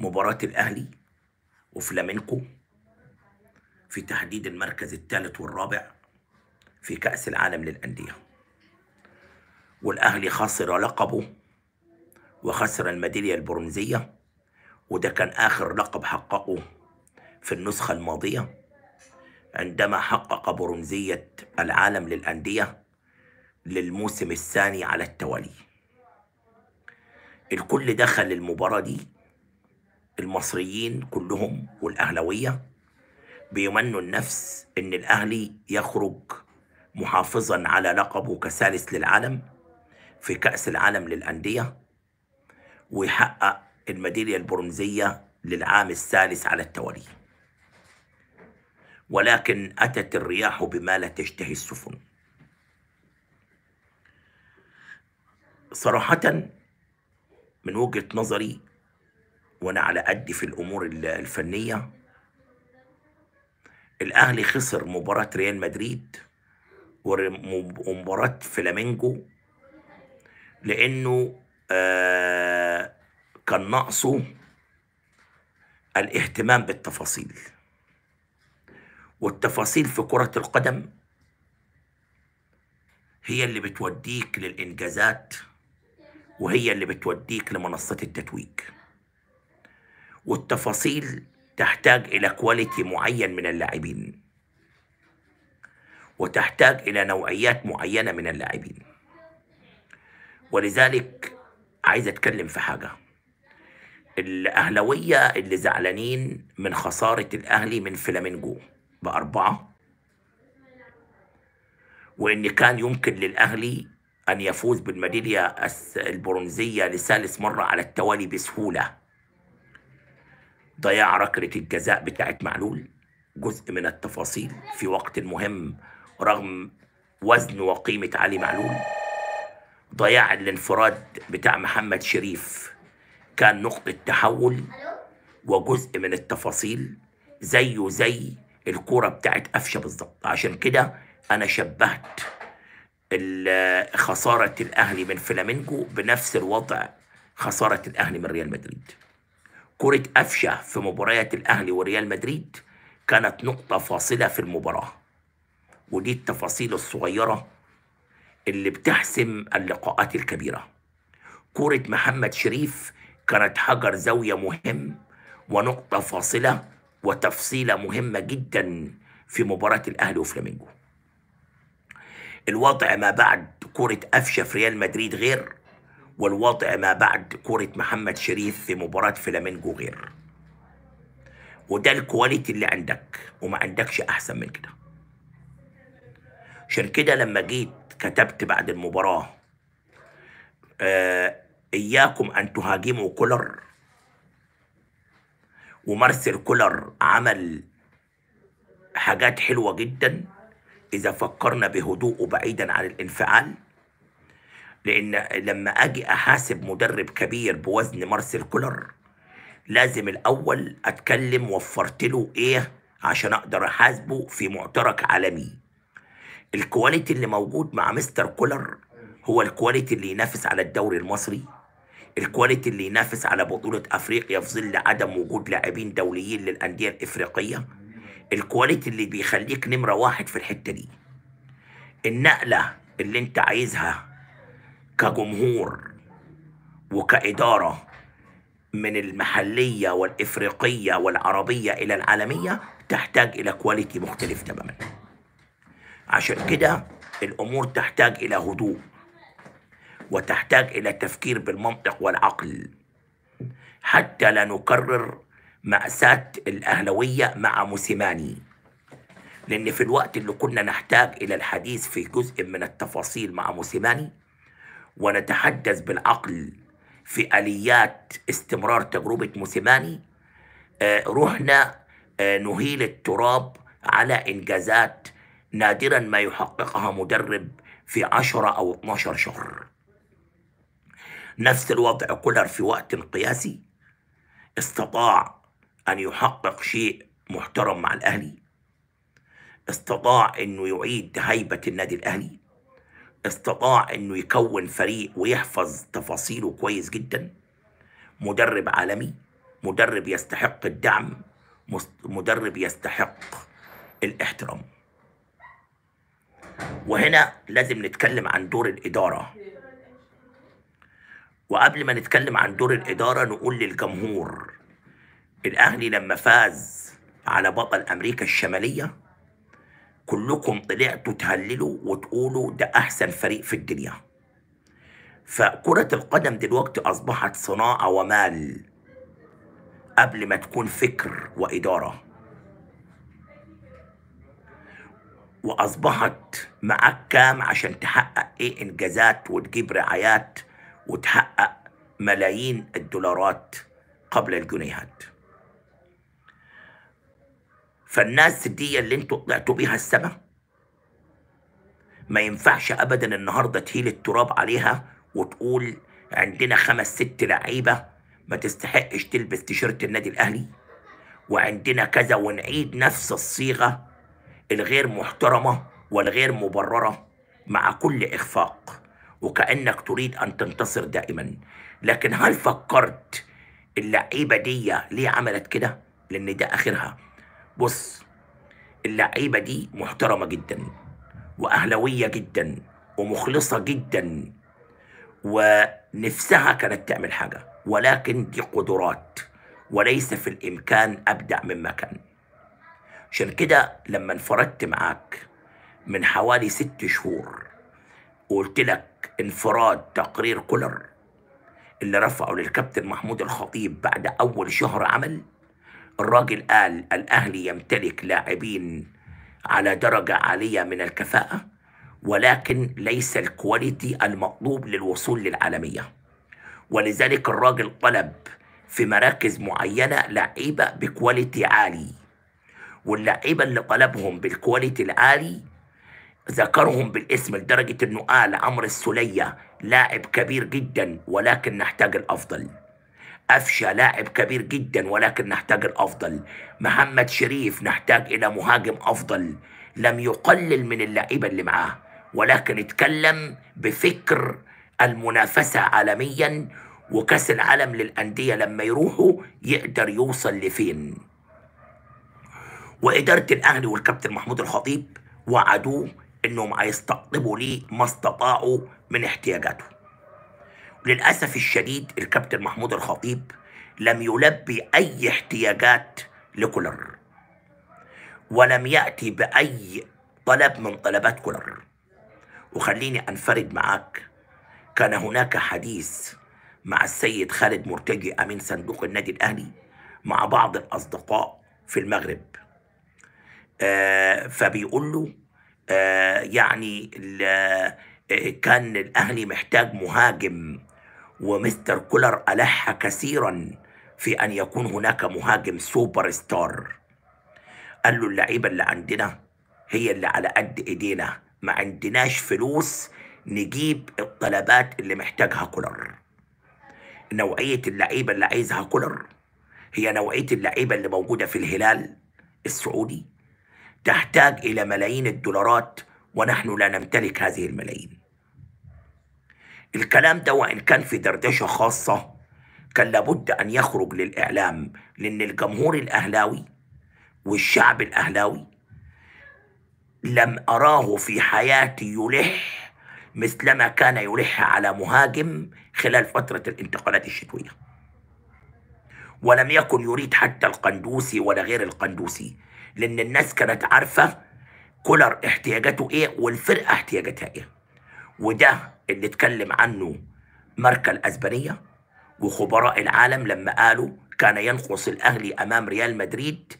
مباراة الأهلي وفلامينكو في تحديد المركز الثالث والرابع في كأس العالم للأندية والأهلي خسر لقبه وخسر الميدالية البرونزية وده كان آخر لقب حققه في النسخة الماضية عندما حقق برونزية العالم للأندية للموسم الثاني على التوالي الكل دخل المباراة دي المصريين كلهم والأهلوية بيمنوا النفس إن الأهلي يخرج محافظا على لقبه كثالث للعالم في كأس العالم للأندية ويحقق الميدالية البرونزية للعام الثالث على التوالي ولكن أتت الرياح بما لا تشتهي السفن صراحة من وجهة نظري وانا على قدي في الامور الفنيه الاهلي خسر مباراه ريال مدريد ومباراه فلامينجو لانه آه، كان ناقصه الاهتمام بالتفاصيل والتفاصيل في كره القدم هي اللي بتوديك للانجازات وهي اللي بتوديك لمنصات التتويج والتفاصيل تحتاج إلى كواليتي معين من اللاعبين وتحتاج إلى نوعيات معينة من اللاعبين ولذلك عايز أتكلم في حاجة الأهلوية اللي زعلانين من خسارة الأهلي من فلامينجو بأربعة وإن كان يمكن للأهلي أن يفوز بالميدالية البرونزية لثالث مرة على التوالي بسهولة ضياع ركلة الجزاء بتاعت معلول جزء من التفاصيل في وقت مهم رغم وزن وقيمة علي معلول ضياع الانفراد بتاع محمد شريف كان نقطة تحول وجزء من التفاصيل زيه زي الكورة بتاعت قفشة بالظبط عشان كده أنا شبهت خسارة الأهلي من فلامينجو بنفس الوضع خسارة الأهلي من ريال مدريد كرة قفشة في مباريات الأهلي وريال مدريد كانت نقطة فاصلة في المباراة ودي التفاصيل الصغيرة اللي بتحسم اللقاءات الكبيرة كرة محمد شريف كانت حجر زاوية مهم ونقطة فاصلة وتفصيلة مهمة جدا في مباراة الأهلي وفلامينجو الوضع ما بعد كرة قفشة في ريال مدريد غير والوضع ما بعد كرة محمد شريف في مباراة فلامينجو غير وده الكواليتي اللي عندك وما عندكش أحسن من كده عشان كده لما جيت كتبت بعد المباراة آه إياكم أن تهاجموا كولر ومارسيل كولر عمل حاجات حلوة جدا إذا فكرنا بهدوء وبعيدا عن الانفعال لان لما اجي احاسب مدرب كبير بوزن مارسيل كولر لازم الاول اتكلم وفرت له ايه عشان اقدر احاسبه في معترك عالمي الكواليتي اللي موجود مع مستر كولر هو الكواليتي اللي ينافس على الدوري المصري الكواليتي اللي ينافس على بطولة أفريقيا في ظل عدم وجود لاعبين دوليين للأندية الإفريقية الكواليتي اللي بيخليك نمرة واحد في الحتة دي النقلة اللي أنت عايزها كجمهور وكإدارة من المحلية والإفريقية والعربية إلى العالمية تحتاج إلى كواليتي مختلف تماما عشان كده الأمور تحتاج إلى هدوء وتحتاج إلى تفكير بالمنطق والعقل حتى لا نكرر مأساة الأهلوية مع موسيماني لأن في الوقت اللي كنا نحتاج إلى الحديث في جزء من التفاصيل مع موسيماني ونتحدث بالعقل في اليات استمرار تجربه موسيماني آه، رحنا آه، نهيل التراب على انجازات نادرا ما يحققها مدرب في 10 او 12 شهر نفس الوضع كولر في وقت قياسي استطاع ان يحقق شيء محترم مع الاهلي استطاع انه يعيد هيبه النادي الاهلي استطاع انه يكون فريق ويحفظ تفاصيله كويس جدا مدرب عالمي مدرب يستحق الدعم مدرب يستحق الاحترام وهنا لازم نتكلم عن دور الإدارة وقبل ما نتكلم عن دور الإدارة نقول للجمهور الأهلي لما فاز على بطل أمريكا الشمالية كلكم طلعتوا تهللوا وتقولوا ده أحسن فريق في الدنيا فكرة القدم دلوقتي أصبحت صناعة ومال قبل ما تكون فكر وإدارة وأصبحت معاك كام عشان تحقق إيه إنجازات وتجيب رعايات وتحقق ملايين الدولارات قبل الجنيهات فالناس دي اللي انتوا طلعتوا بيها السما ما ينفعش ابدا النهارده تهيل التراب عليها وتقول عندنا خمس ست لعيبه ما تستحقش تلبس تيشيرت النادي الاهلي وعندنا كذا ونعيد نفس الصيغه الغير محترمه والغير مبرره مع كل اخفاق وكانك تريد ان تنتصر دائما لكن هل فكرت اللعيبه دي ليه عملت كده لان ده اخرها بص اللعيبه دي محترمه جدا واهلاويه جدا ومخلصه جدا ونفسها كانت تعمل حاجه ولكن دي قدرات وليس في الامكان ابدع مما كان عشان كده لما انفردت معاك من حوالي ست شهور وقلت لك انفراد تقرير كولر اللي رفعه للكابتن محمود الخطيب بعد اول شهر عمل الراجل قال الأهلي يمتلك لاعبين على درجة عالية من الكفاءة ولكن ليس الكواليتي المطلوب للوصول للعالمية ولذلك الراجل طلب في مراكز معينة لعيبة بكواليتي عالي واللعيبة اللي طلبهم بالكواليتي العالي ذكرهم بالاسم لدرجة انه قال عمرو السلية لاعب كبير جدا ولكن نحتاج الافضل أفشى لاعب كبير جدا ولكن نحتاج الأفضل محمد شريف نحتاج إلى مهاجم أفضل لم يقلل من اللعيبة اللي معاه ولكن اتكلم بفكر المنافسة عالميا وكأس العالم للأندية لما يروحوا يقدر يوصل لفين وإدارة الأهلي والكابتن محمود الخطيب وعدوه إنهم هيستقطبوا ليه ما استطاعوا من احتياجاته للأسف الشديد الكابتن محمود الخطيب لم يلبي أي احتياجات لكولر ولم يأتي بأي طلب من طلبات كولر وخليني أنفرد معاك كان هناك حديث مع السيد خالد مرتجي أمين صندوق النادي الأهلي مع بعض الأصدقاء في المغرب آه فبيقول له آه يعني آه، كان الأهلي محتاج مهاجم ومستر كولر ألح كثيرا في أن يكون هناك مهاجم سوبر ستار قال له اللعيبة اللي عندنا هي اللي على قد إيدينا ما عندناش فلوس نجيب الطلبات اللي محتاجها كولر نوعية اللعيبة اللي عايزها كولر هي نوعية اللعيبة اللي موجودة في الهلال السعودي تحتاج إلى ملايين الدولارات ونحن لا نمتلك هذه الملايين الكلام ده وإن كان في دردشة خاصة كان لابد أن يخرج للإعلام لأن الجمهور الأهلاوي والشعب الأهلاوي لم أراه في حياتي يلح مثلما كان يلح على مهاجم خلال فترة الانتقالات الشتوية ولم يكن يريد حتى القندوسي ولا غير القندوسي لأن الناس كانت عارفة كولر احتياجاته ايه والفرقة احتياجاتها ايه وده اللي اتكلم عنه ماركا الأسبانية وخبراء العالم لما قالوا كان ينقص الأهلي أمام ريال مدريد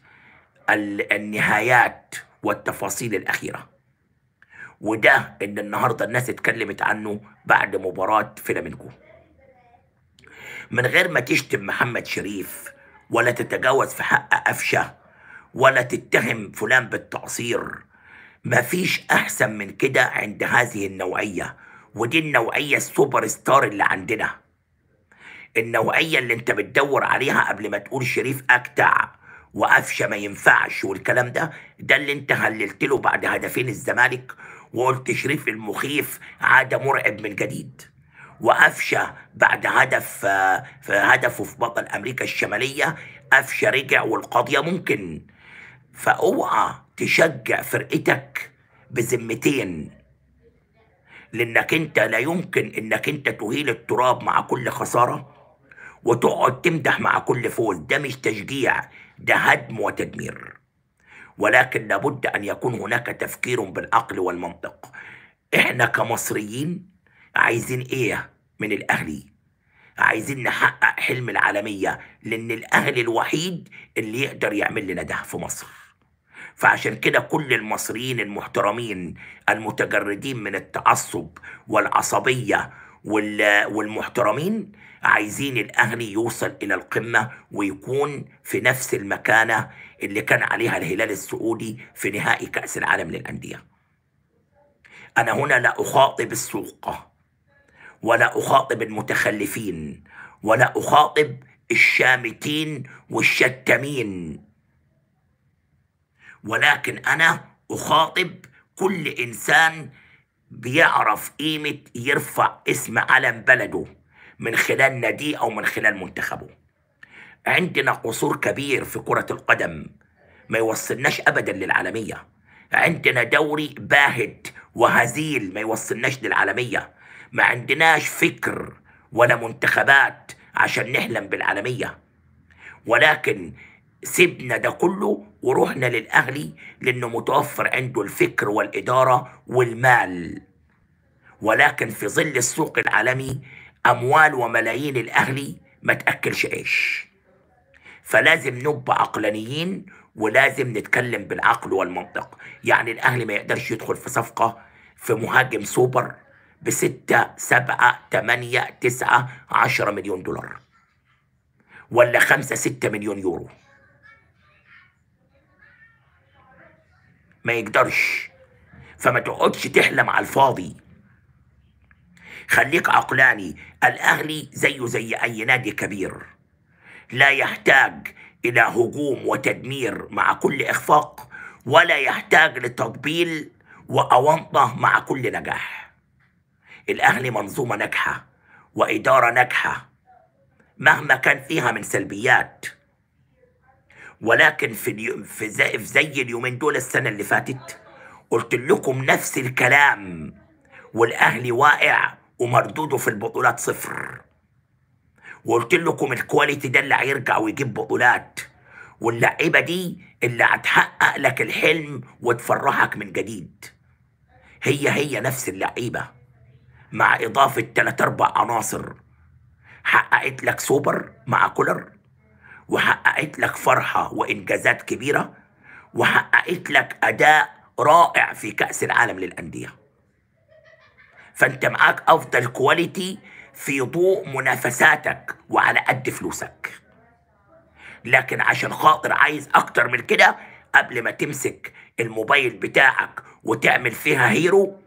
النهايات والتفاصيل الأخيرة وده اللي النهاردة الناس اتكلمت عنه بعد مباراة فلامينكو من غير ما تشتم محمد شريف ولا تتجاوز في حق قفشة ولا تتهم فلان بالتقصير مفيش أحسن من كده عند هذه النوعية ودي النوعيه السوبر ستار اللي عندنا النوعيه اللي انت بتدور عليها قبل ما تقول شريف اكتع وقفشه ما ينفعش والكلام ده ده اللي انت هللت له بعد هدفين الزمالك وقلت شريف المخيف عاد مرعب من جديد وقفشه بعد هدف في هدفه في بطل امريكا الشماليه قفشه رجع والقضيه ممكن فاوعى تشجع فرقتك بذمتين لانك انت لا يمكن انك انت تهيل التراب مع كل خساره وتقعد تمدح مع كل فوز ده مش تشجيع ده هدم وتدمير ولكن لابد ان يكون هناك تفكير بالعقل والمنطق احنا كمصريين عايزين ايه من الاهلي عايزين نحقق حلم العالميه لان الاهلي الوحيد اللي يقدر يعمل لنا ده في مصر فعشان كده كل المصريين المحترمين المتجردين من التعصب والعصبية والمحترمين عايزين الاهلي يوصل الى القمه ويكون في نفس المكانه اللي كان عليها الهلال السعودي في نهائي كاس العالم للانديه. انا هنا لا اخاطب السوقه ولا اخاطب المتخلفين ولا اخاطب الشامتين والشتمين ولكن أنا أخاطب كل إنسان بيعرف قيمة يرفع اسم علم بلده من خلال ناديه أو من خلال منتخبه عندنا قصور كبير في كرة القدم ما يوصلناش أبدا للعالمية عندنا دوري باهت وهزيل ما يوصلناش للعالمية ما عندناش فكر ولا منتخبات عشان نحلم بالعالمية ولكن سيبنا ده كله ورحنا للأهلي لأنه متوفر عنده الفكر والإدارة والمال ولكن في ظل السوق العالمي أموال وملايين الأهلي ما تأكلش عيش فلازم نبقى عقلانيين ولازم نتكلم بالعقل والمنطق يعني الأهلي ما يقدرش يدخل في صفقة في مهاجم سوبر بستة سبعة تمانية تسعة عشرة مليون دولار ولا خمسة ستة مليون يورو ما يقدرش فما تقعدش تحلم على الفاضي خليك عقلاني الأهلي زيه زي أي نادي كبير لا يحتاج إلى هجوم وتدمير مع كل إخفاق ولا يحتاج لتطبيل وأونطة مع كل نجاح الأهلي منظومة ناجحة وإدارة ناجحة مهما كان فيها من سلبيات ولكن في اليوم في زي, في زي اليومين دول السنه اللي فاتت قلت لكم نفس الكلام والاهلي واقع ومردوده في البطولات صفر وقلت لكم الكواليتي ده اللي هيرجع ويجيب بطولات واللعيبه دي اللي هتحقق لك الحلم وتفرحك من جديد هي هي نفس اللعيبه مع اضافه 3 4 عناصر حققت لك سوبر مع كولر وحققت لك فرحة وإنجازات كبيرة وحققت لك أداء رائع في كأس العالم للأندية فأنت معاك أفضل كواليتي في ضوء منافساتك وعلى قد فلوسك لكن عشان خاطر عايز أكتر من كده قبل ما تمسك الموبايل بتاعك وتعمل فيها هيرو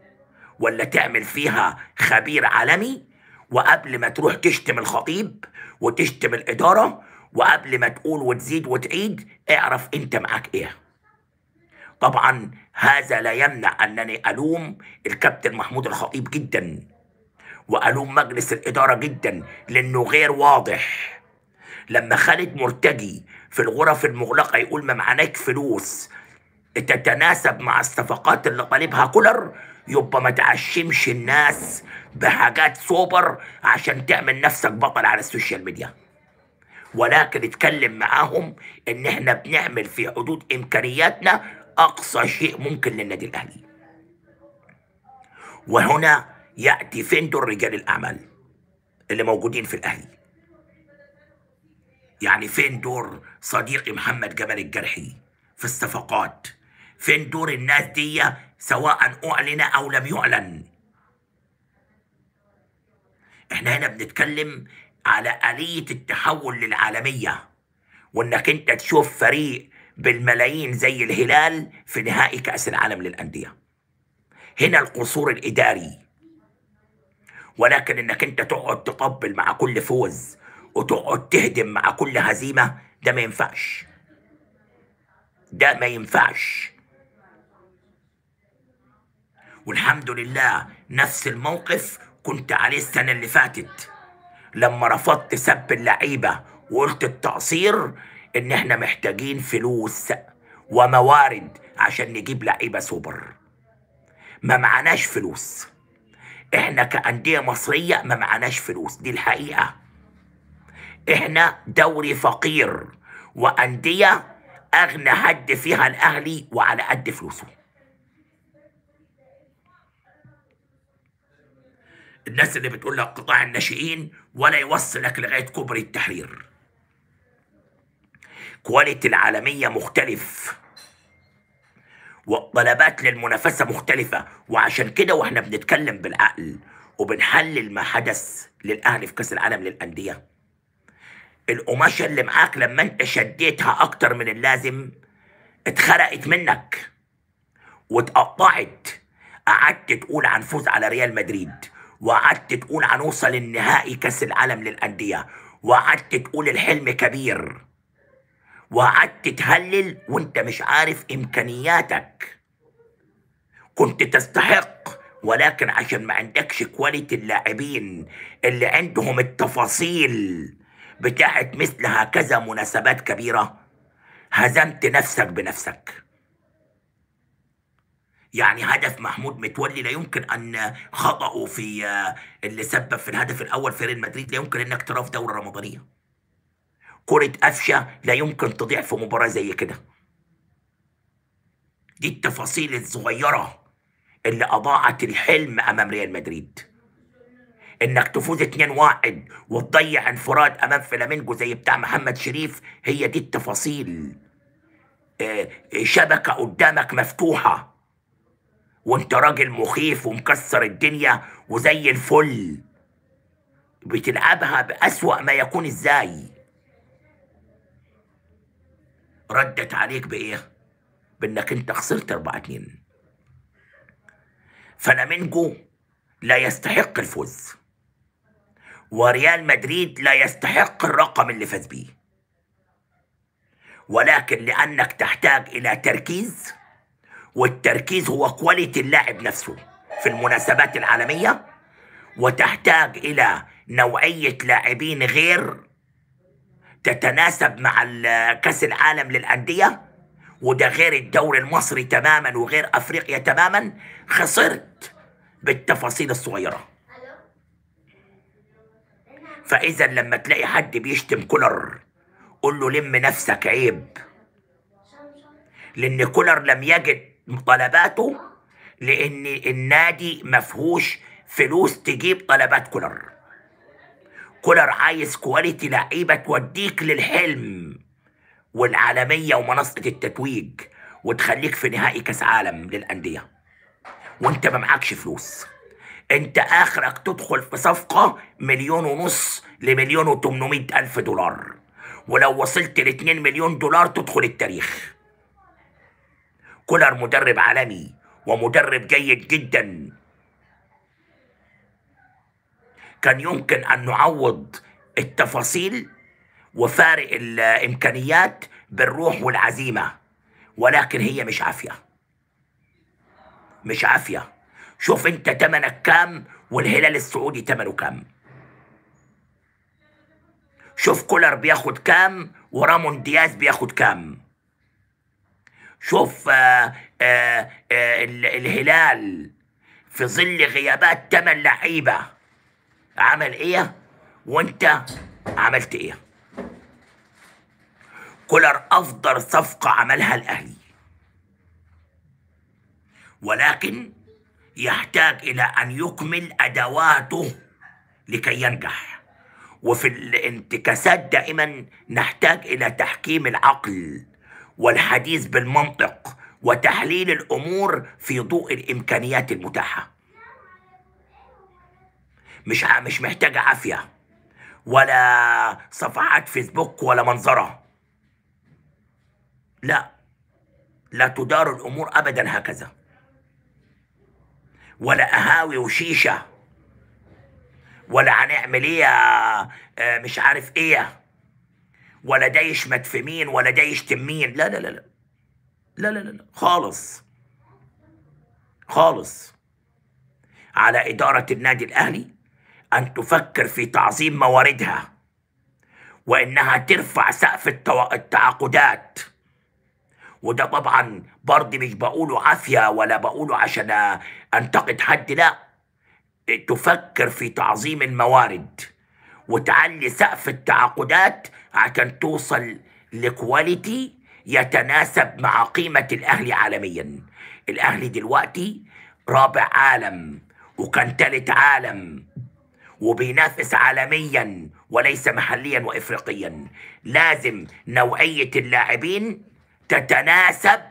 ولا تعمل فيها خبير عالمي وقبل ما تروح تشتم الخطيب وتشتم الإدارة وقبل ما تقول وتزيد وتعيد اعرف انت معاك ايه طبعا هذا لا يمنع انني الوم الكابتن محمود الخطيب جدا والوم مجلس الاداره جدا لانه غير واضح لما خالد مرتجي في الغرف المغلقه يقول ما معناك فلوس تتناسب مع الصفقات اللي طالبها كولر يبقى ما تعشمش الناس بحاجات سوبر عشان تعمل نفسك بطل على السوشيال ميديا ولكن اتكلم معاهم ان احنا بنعمل في حدود امكانياتنا اقصى شيء ممكن للنادي الاهلي وهنا ياتي فين دور رجال الاعمال اللي موجودين في الاهلي يعني فين دور صديقي محمد جمال الجرحي في الصفقات فين دور الناس دي سواء اعلن او لم يعلن احنا هنا بنتكلم على آلية التحول للعالمية وإنك أنت تشوف فريق بالملايين زي الهلال في نهائي كأس العالم للأندية هنا القصور الإداري ولكن إنك أنت تقعد تقبل مع كل فوز وتقعد تهدم مع كل هزيمة ده ما ينفعش ده ما ينفعش والحمد لله نفس الموقف كنت عليه السنة اللي فاتت لما رفضت سب اللعيبه وقلت التقصير ان احنا محتاجين فلوس وموارد عشان نجيب لعيبه سوبر ما معناش فلوس احنا كأندية مصرية ما معناش فلوس دي الحقيقة احنا دوري فقير وأندية أغنى حد فيها الأهلي وعلى قد فلوسه الناس اللي بتقول لك قطاع الناشئين ولا يوصلك لغايه كوبري التحرير كواليتي العالميه مختلف والطلبات للمنافسه مختلفه وعشان كده واحنا بنتكلم بالعقل وبنحلل ما حدث للاهلي في كاس العالم للانديه القماشه اللي معاك لما انت شديتها اكتر من اللازم اتخرقت منك واتقطعت قعدت تقول عن فوز على ريال مدريد وقعدت تقول هنوصل النهائي كاس العالم للانديه وقعدت تقول الحلم كبير وقعدت تهلل وانت مش عارف امكانياتك كنت تستحق ولكن عشان ما عندكش كواليتي اللاعبين اللي عندهم التفاصيل بتاعت مثل هكذا مناسبات كبيره هزمت نفسك بنفسك يعني هدف محمود متولي لا يمكن ان خطأه في آه، اللي سبب في الهدف الاول في ريال مدريد لا يمكن انك تراه في دوره رمضانيه كرة قفشة لا يمكن تضيع في مباراة زي كده دي التفاصيل الصغيرة اللي أضاعت الحلم أمام ريال مدريد انك تفوز 2 واحد وتضيع انفراد امام فلامينجو زي بتاع محمد شريف هي دي التفاصيل آه، شبكه قدامك مفتوحه وانت راجل مخيف ومكسر الدنيا وزي الفل بتلعبها بأسوأ ما يكون ازاي ردت عليك بايه بانك انت خسرت 4 2 فلامينجو لا يستحق الفوز وريال مدريد لا يستحق الرقم اللي فاز بيه ولكن لانك تحتاج الى تركيز والتركيز هو كواليتي اللاعب نفسه في المناسبات العالمية وتحتاج إلى نوعية لاعبين غير تتناسب مع كأس العالم للأندية وده غير الدوري المصري تماما وغير أفريقيا تماما خسرت بالتفاصيل الصغيرة فإذا لما تلاقي حد بيشتم كولر قول له لم نفسك عيب لأن كولر لم يجد طلباته لان النادي مفهوش فلوس تجيب طلبات كولر كولر عايز كواليتي لعيبه توديك للحلم والعالميه ومنصه التتويج وتخليك في نهائي كاس عالم للانديه وانت ما معكش فلوس انت اخرك تدخل في صفقه مليون ونص لمليون و الف دولار ولو وصلت ل مليون دولار تدخل التاريخ كولر مدرب عالمي ومدرب جيد جدا كان يمكن أن نعوض التفاصيل وفارق الإمكانيات بالروح والعزيمة ولكن هي مش عافية مش عافية شوف انت تمنك كام والهلال السعودي تمنه كام شوف كولر بياخد كام ورامون دياز بياخد كام شوف آه، آه، آه، الهلال في ظل غيابات تمن لعيبة عمل ايه وانت عملت ايه كولر افضل صفقة عملها الاهلي ولكن يحتاج الى ان يكمل ادواته لكي ينجح وفي الانتكاسات دائما نحتاج الى تحكيم العقل والحديث بالمنطق وتحليل الامور في ضوء الامكانيات المتاحه مش مش محتاجه عافيه ولا صفحات فيسبوك ولا منظره لا لا تدار الامور ابدا هكذا ولا اهاوي وشيشه ولا هنعمل ايه آه، مش عارف ايه ولا دايش مدفمين ولا دايش تمين لا لا لا لا لا لا لا خالص خالص على إدارة النادي الأهلي أن تفكر في تعظيم مواردها وإنها ترفع سقف التعاقدات وده طبعا برضه مش بقوله عافية ولا بقوله عشان أنتقد حد لا تفكر في تعظيم الموارد وتعلي سقف التعاقدات عشان توصل لكواليتي يتناسب مع قيمة الأهلي عالميا الأهلي دلوقتي رابع عالم وكان تالت عالم وبينافس عالميا وليس محليا وإفريقيا لازم نوعية اللاعبين تتناسب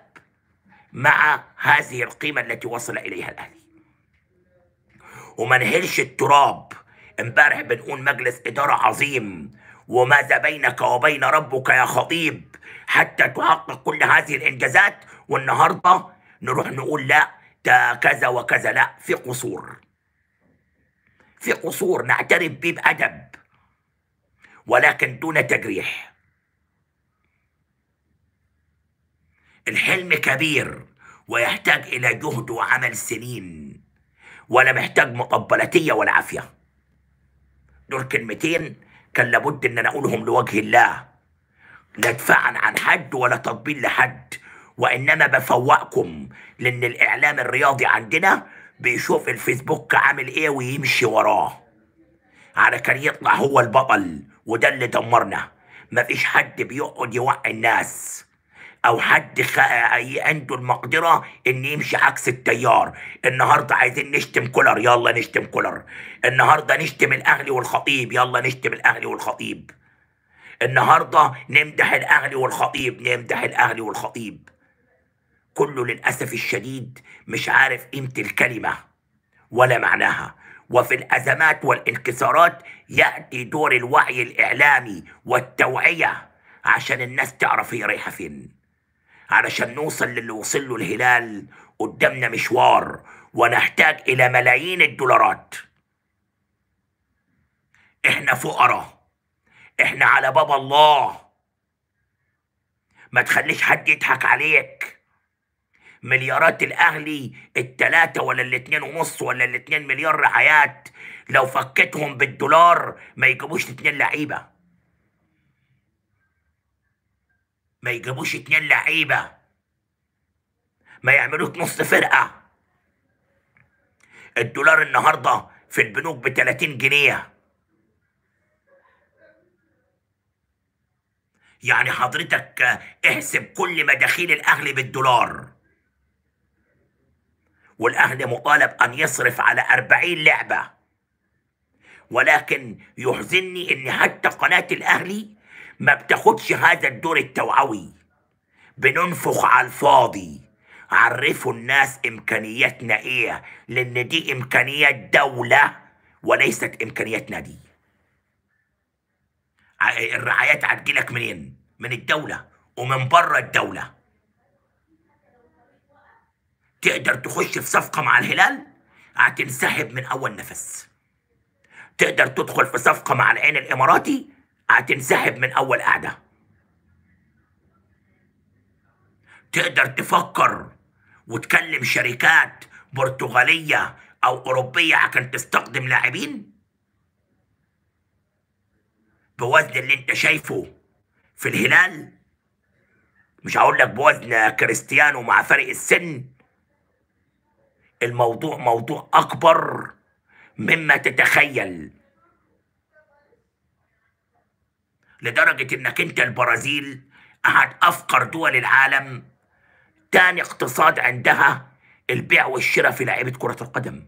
مع هذه القيمة التي وصل إليها الأهلي وما نهلش التراب امبارح بنقول مجلس إدارة عظيم وماذا بينك وبين ربك يا خطيب حتى تحقق كل هذه الإنجازات والنهاردة نروح نقول لا ده كذا وكذا لا في قصور في قصور نعترف به بأدب ولكن دون تجريح الحلم كبير ويحتاج إلى جهد وعمل سنين ولا محتاج مقبلتية والعافية دول كلمتين كان لابد ان انا اقولهم لوجه الله لا دفاعا عن حد ولا تطبيل لحد وانما بفوقكم لان الاعلام الرياضي عندنا بيشوف الفيسبوك عامل ايه ويمشي وراه على كان يطلع هو البطل وده اللي دمرنا مفيش حد بيقعد يوعي الناس او حد خ... عنده المقدره ان يمشي عكس التيار النهارده عايزين نشتم كولر يلا نشتم كولر النهارده نشتم الاهلي والخطيب يلا نشتم الاهلي والخطيب النهارده نمدح الاهلي والخطيب نمدح الاهلي والخطيب كله للاسف الشديد مش عارف قيمه الكلمه ولا معناها وفي الازمات والانكسارات ياتي دور الوعي الاعلامي والتوعيه عشان الناس تعرف هي رايحه فين علشان نوصل للي وصل له الهلال قدامنا مشوار ونحتاج إلى ملايين الدولارات إحنا فقراء إحنا على باب الله ما تخليش حد يضحك عليك مليارات الاهلي التلاتة ولا الاتنين ونص ولا الاتنين مليار رعايات لو فكتهم بالدولار ما يجيبوش اتنين لعيبه ما يجيبوش اتنين لعيبه ما يعملوش نص فرقه الدولار النهارده في البنوك ب 30 جنيه يعني حضرتك احسب كل مداخيل الاهلي بالدولار والاهلي مطالب ان يصرف على 40 لعبه ولكن يحزني ان حتى قناه الاهلي ما بتاخدش هذا الدور التوعوي بننفخ على الفاضي عرفوا الناس امكانياتنا ايه لان دي امكانيات دولة وليست امكانيات نادي الرعايات هتجيلك منين من الدولة ومن بره الدولة تقدر تخش في صفقة مع الهلال هتنسحب من اول نفس تقدر تدخل في صفقة مع العين الاماراتي هتنسحب من أول قعدة تقدر تفكر وتكلم شركات برتغالية أو أوروبية عشان تستقدم لاعبين بوزن اللي أنت شايفه في الهلال مش هقول لك بوزن كريستيانو مع فرق السن الموضوع موضوع أكبر مما تتخيل لدرجة انك انت البرازيل احد افقر دول العالم تاني اقتصاد عندها البيع والشراء في لعيبة كرة القدم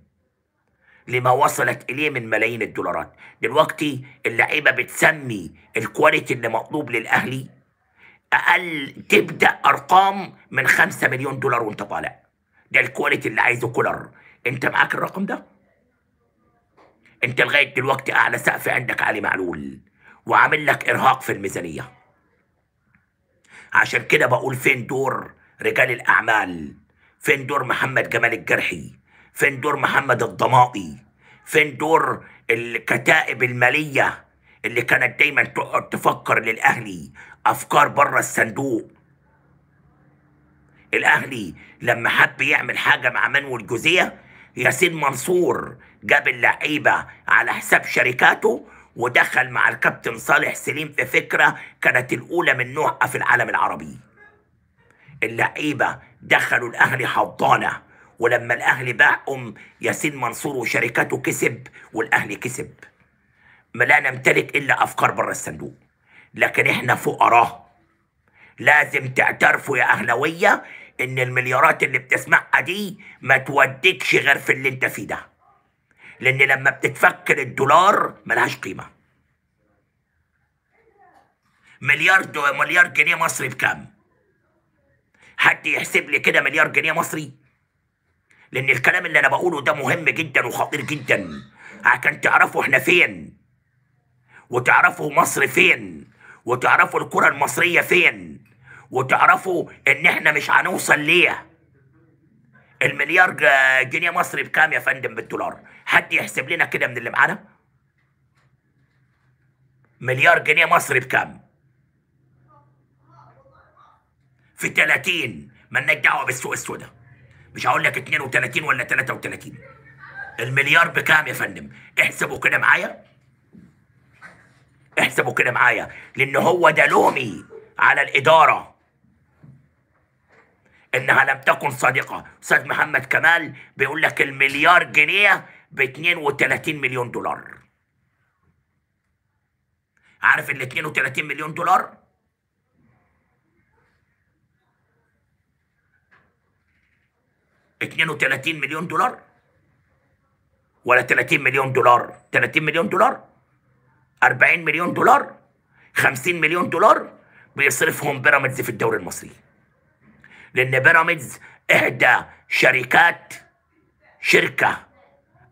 لما وصلت اليه من ملايين الدولارات دلوقتي اللعيبة بتسمي الكواليتي اللي مطلوب للاهلي اقل تبدأ ارقام من 5 مليون دولار وانت طالع ده الكواليتي اللي عايزه كولر انت معاك الرقم ده انت لغايه دلوقتي اعلى سقف عندك علي معلول وعامل لك ارهاق في الميزانيه عشان كده بقول فين دور رجال الاعمال فين دور محمد جمال الجرحي فين دور محمد الضمائي فين دور الكتائب الماليه اللي كانت دايما تقعد تفكر للاهلي افكار بره الصندوق الاهلي لما حب يعمل حاجه مع منول جوزيه ياسين منصور جاب اللعيبه على حساب شركاته ودخل مع الكابتن صالح سليم في فكرة كانت الأولى من نوعها في العالم العربي اللعيبة دخلوا الأهلي حضانة ولما الأهلي باع أم ياسين منصور وشركاته كسب والأهلي كسب ما لا نمتلك إلا أفكار بره الصندوق لكن إحنا فقراء لازم تعترفوا يا أهلوية إن المليارات اللي بتسمعها دي ما توديكش غير في اللي أنت فيه ده لأن لما بتتفكر الدولار ملهاش قيمة مليار مليار جنيه مصري بكام؟ حد يحسب لي كده مليار جنيه مصري؟ لأن الكلام اللي أنا بقوله ده مهم جدا وخطير جدا عشان تعرفوا إحنا فين وتعرفوا مصر فين وتعرفوا الكرة المصرية فين وتعرفوا إن إحنا مش هنوصل ليه المليار جنيه مصري بكام يا فندم بالدولار حد يحسب لنا كده من اللي معانا مليار جنيه مصري بكام في 30 مالناش دعوه بالسوق السوداء مش هقول لك 32 ولا 33 المليار بكام يا فندم احسبوا كده معايا احسبوا كده معايا لان هو ده لومي على الاداره انها لم تكن صادقه استاذ محمد كمال بيقول لك المليار جنيه ب 32 مليون دولار عارف ال 32 مليون دولار اتنين وتلاتين مليون دولار ولا 30 مليون دولار 30 مليون دولار 40 مليون دولار 50 مليون دولار بيصرفهم بيراميدز في الدوري المصري لان بيراميدز احدى شركات شركه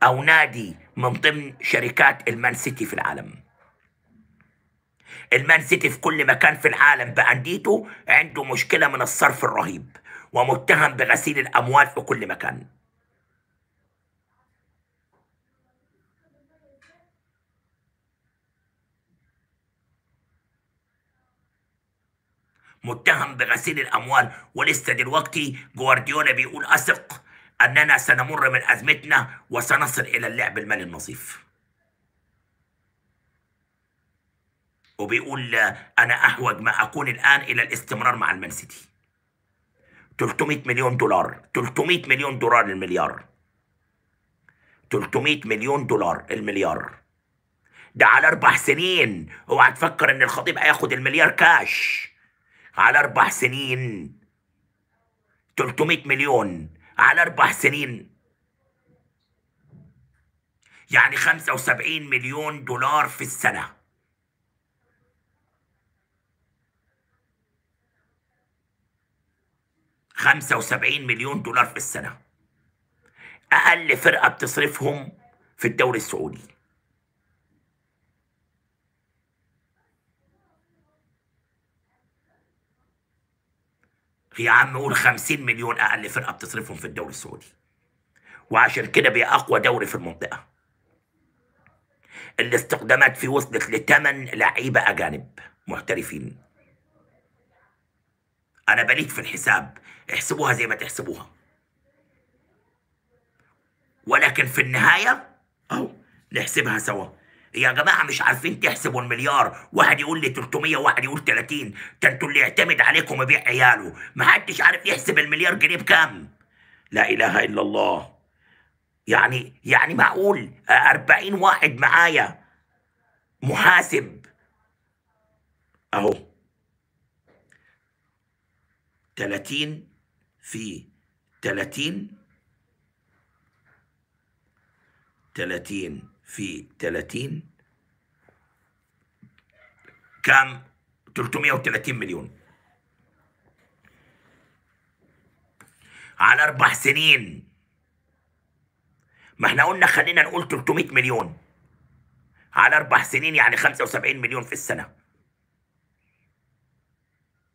أو نادي من ضمن شركات المان سيتي في العالم المان سيتي في كل مكان في العالم بأنديته عنده مشكلة من الصرف الرهيب ومتهم بغسيل الأموال في كل مكان متهم بغسيل الأموال ولسه دلوقتي جوارديولا بيقول أثق أننا سنمر من أزمتنا وسنصل إلى اللعب المالي النظيف وبيقول أنا أحوج ما أكون الآن إلى الاستمرار مع المان سيتي 300 مليون دولار 300 مليون دولار المليار 300 مليون دولار المليار ده على أربع سنين اوعى تفكر إن الخطيب هياخد المليار كاش على أربع سنين 300 مليون على أربع سنين يعني 75 مليون دولار في السنة خمسة وسبعين مليون دولار في السنة أقل فرقة بتصرفهم في الدوري السعودي يا عم قول 50 مليون اقل فرقه بتصرفهم في الدوري السعودي وعشان كده بقى اقوى دوري في المنطقه الاستقدامات فيه وصلت لثمان لعيبه اجانب محترفين انا بليك في الحساب احسبوها زي ما تحسبوها ولكن في النهايه اهو نحسبها سوا يا جماعه مش عارفين تحسبوا المليار واحد يقول لي 300 واحد يقول 30 ده انتوا اللي يعتمد عليكم يبيع عياله محدش عارف يحسب المليار جنيه بكام لا اله الا الله يعني يعني معقول 40 واحد معايا محاسب اهو 30 في 30 30 في 30 كام 330 مليون على اربع سنين ما احنا قلنا خلينا نقول 300 مليون على اربع سنين يعني 75 مليون في السنه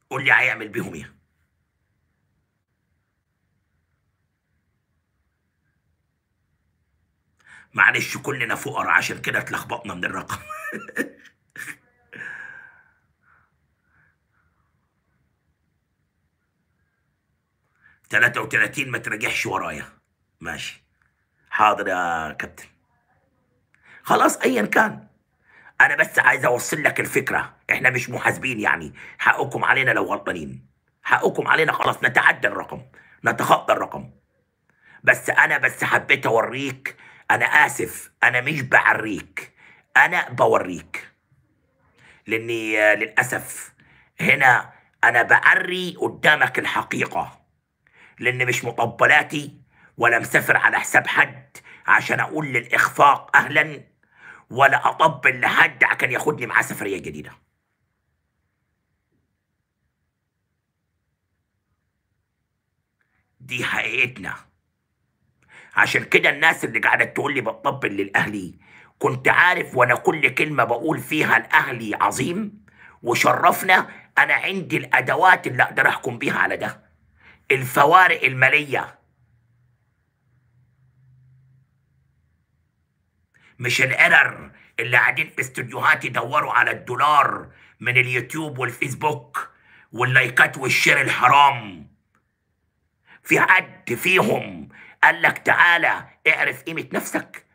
قول لي هيعمل بيهم ايه معلش كلنا فقراء عشان كده اتلخبطنا من الرقم تلاتة وتلاتين ما تراجعش ورايا ماشي حاضر يا كابتن خلاص ايا كان انا بس عايز اوصل لك الفكره احنا مش محاسبين يعني حقكم علينا لو غلطانين حقكم علينا خلاص نتعدى الرقم نتخطى الرقم بس انا بس حبيت اوريك انا اسف انا مش بعريك انا بوريك لاني آه، للاسف هنا انا بعري قدامك الحقيقه لان مش مطبلاتي ولا مسافر على حساب حد عشان اقول للاخفاق اهلا ولا اطبل لحد عشان ياخدني معاه سفريه جديده دي حقيقتنا عشان كده الناس اللي قاعده تقول لي بتطبل للاهلي كنت عارف وانا كل كلمه بقول فيها الاهلي عظيم وشرفنا انا عندي الادوات اللي اقدر احكم بيها على ده الفوارق الماليه مش الارر اللي قاعدين في استوديوهات يدوروا على الدولار من اليوتيوب والفيسبوك واللايكات والشير الحرام في حد فيهم قال لك تعالى اعرف قيمة نفسك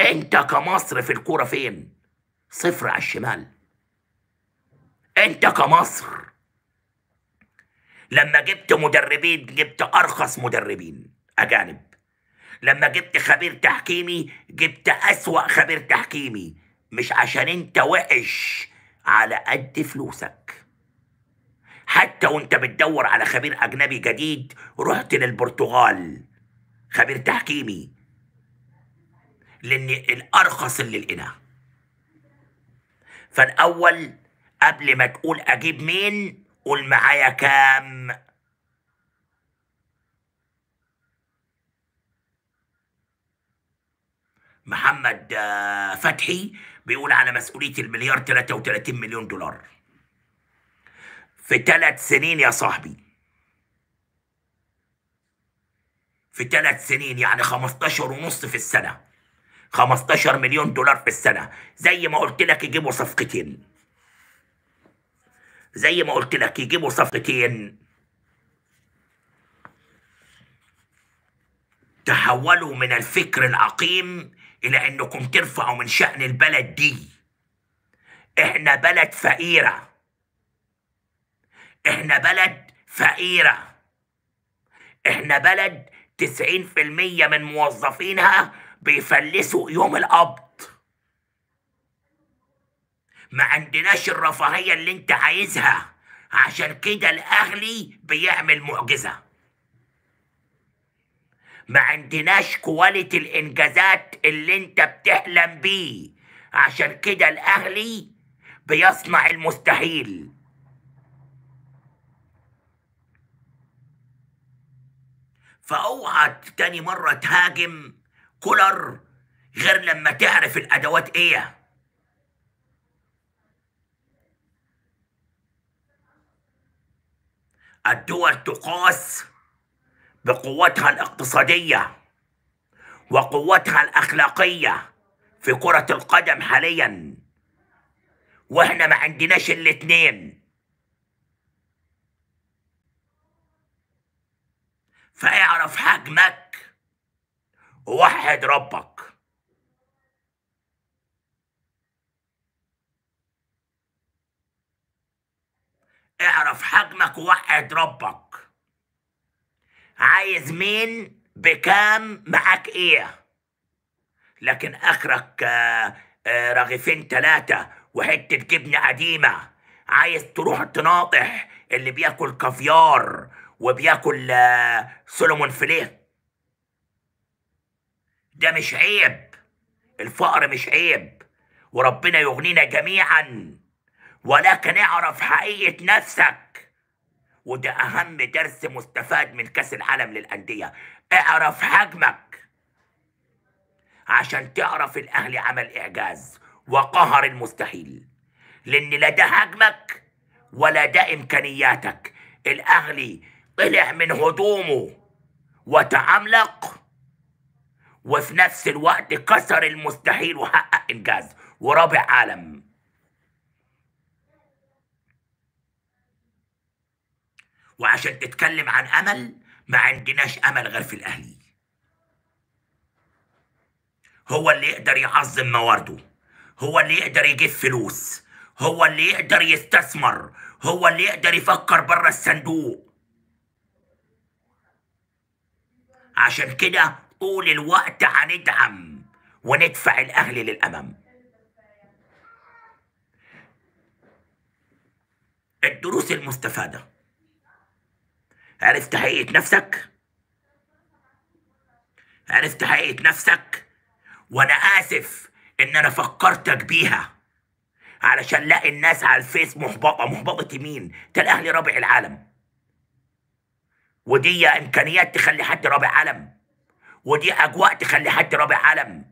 انت كمصر في الكورة فين صفر على الشمال انت كمصر لما جبت مدربين جبت ارخص مدربين اجانب لما جبت خبير تحكيمي جبت اسوأ خبير تحكيمي مش عشان انت وحش على قد فلوسك حتى وانت بتدور على خبير اجنبي جديد رحت للبرتغال خبير تحكيمي لان الارخص اللي لقيناه فالاول قبل ما تقول اجيب مين قول معايا كام محمد آه، فتحي بيقول على مسؤوليه المليار 33 مليون دولار في ثلاث سنين يا صاحبي في ثلاث سنين يعني 15 ونص في السنة 15 مليون دولار في السنة زي ما قلت لك يجيبوا صفقتين زي ما قلت لك يجيبوا صفقتين تحولوا من الفكر العقيم إلى أنكم ترفعوا من شأن البلد دي إحنا بلد فقيرة إحنا بلد فقيرة إحنا بلد 90% من موظفينها بيفلسوا يوم القبض ما عندناش الرفاهية اللي انت عايزها عشان كده الاهلي بيعمل معجزة ما عندناش كواليتي الانجازات اللي انت بتحلم بيه عشان كده الاهلي بيصنع المستحيل فاوعى تاني مرة تهاجم كولر غير لما تعرف الادوات ايه الدول تقاس بقوتها الاقتصادية وقوتها الأخلاقية في كرة القدم حاليا واحنا ما عندناش الاتنين فاعرف حجمك ووحد ربك اعرف حجمك ووحد ربك عايز مين بكام معاك ايه لكن اخرك آه، رغيفين تلاتة وحتة جبنة قديمة عايز تروح تناطح اللي بياكل كافيار وبياكل آه، سولومون فيليه ده مش عيب الفقر مش عيب وربنا يغنينا جميعا ولكن اعرف حقيقة نفسك وده أهم درس مستفاد من كأس العالم للأندية اعرف حجمك عشان تعرف الأهلي عمل إعجاز وقهر المستحيل لأن لا ده حجمك ولا ده إمكانياتك الأهلي طلع من هدومه وتعملق وفي نفس الوقت كسر المستحيل وحقق إنجاز ورابع عالم وعشان تتكلم عن أمل ما عندناش أمل غير في الأهلي هو اللي يقدر يعظم موارده هو اللي يقدر يجيب فلوس هو اللي يقدر يستثمر هو اللي يقدر يفكر بره الصندوق عشان كده طول الوقت هندعم وندفع الأهلي للأمام الدروس المستفادة عرفت حقيقة نفسك عرفت حقيقة نفسك وأنا آسف إن أنا فكرتك بيها علشان لاقي الناس على الفيس محبطة محبطة مين ده الأهلي رابع العالم ودي امكانيات تخلي حد رابع عالم ودي اجواء تخلي حد رابع عالم